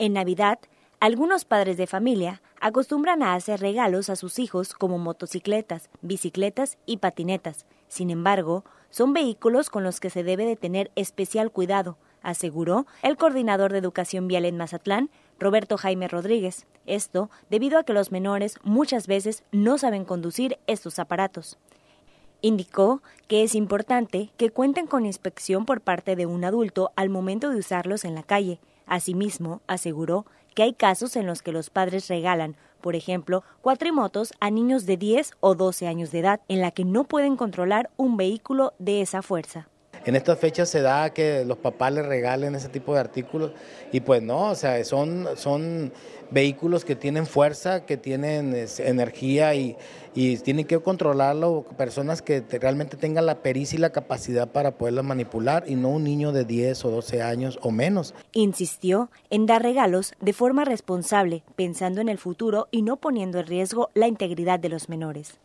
En Navidad, algunos padres de familia acostumbran a hacer regalos a sus hijos como motocicletas, bicicletas y patinetas. Sin embargo, son vehículos con los que se debe de tener especial cuidado, aseguró el coordinador de educación vial en Mazatlán, Roberto Jaime Rodríguez. Esto debido a que los menores muchas veces no saben conducir estos aparatos. Indicó que es importante que cuenten con inspección por parte de un adulto al momento de usarlos en la calle, Asimismo, aseguró que hay casos en los que los padres regalan, por ejemplo, cuatrimotos a niños de 10 o 12 años de edad, en la que no pueden controlar un vehículo de esa fuerza en estas fechas se da que los papás les regalen ese tipo de artículos y pues no, o sea, son, son vehículos que tienen fuerza, que tienen energía y, tienen que controlarlo personas que realmente tengan la pericia y la capacidad para poderlo manipular y no un niño de 10 o 12 años o menos. Insistió en dar regalos de forma responsable, pensando en el futuro y no poniendo en riesgo la integridad de los menores.